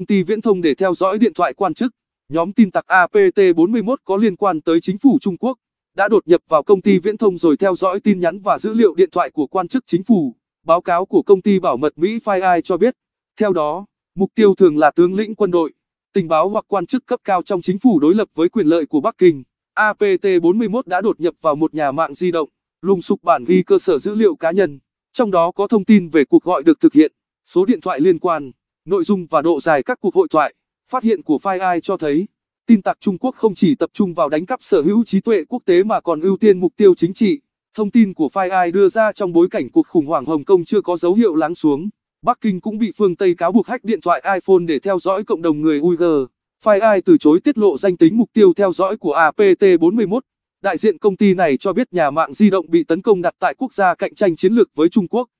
Công ty viễn thông để theo dõi điện thoại quan chức, nhóm tin tặc APT41 có liên quan tới chính phủ Trung Quốc đã đột nhập vào công ty viễn thông rồi theo dõi tin nhắn và dữ liệu điện thoại của quan chức chính phủ. Báo cáo của công ty bảo mật Mỹ FireEye cho biết, theo đó, mục tiêu thường là tướng lĩnh quân đội, tình báo hoặc quan chức cấp cao trong chính phủ đối lập với quyền lợi của Bắc Kinh. APT41 đã đột nhập vào một nhà mạng di động, lùng sục bản ghi cơ sở dữ liệu cá nhân, trong đó có thông tin về cuộc gọi được thực hiện, số điện thoại liên quan nội dung và độ dài các cuộc hội thoại. Phát hiện của file cho thấy, tin tặc Trung Quốc không chỉ tập trung vào đánh cắp sở hữu trí tuệ quốc tế mà còn ưu tiên mục tiêu chính trị. Thông tin của file đưa ra trong bối cảnh cuộc khủng hoảng Hồng Kông chưa có dấu hiệu lắng xuống. Bắc Kinh cũng bị phương Tây cáo buộc hack điện thoại iPhone để theo dõi cộng đồng người Uyghur. File từ chối tiết lộ danh tính mục tiêu theo dõi của APT41. Đại diện công ty này cho biết nhà mạng di động bị tấn công đặt tại quốc gia cạnh tranh chiến lược với Trung Quốc.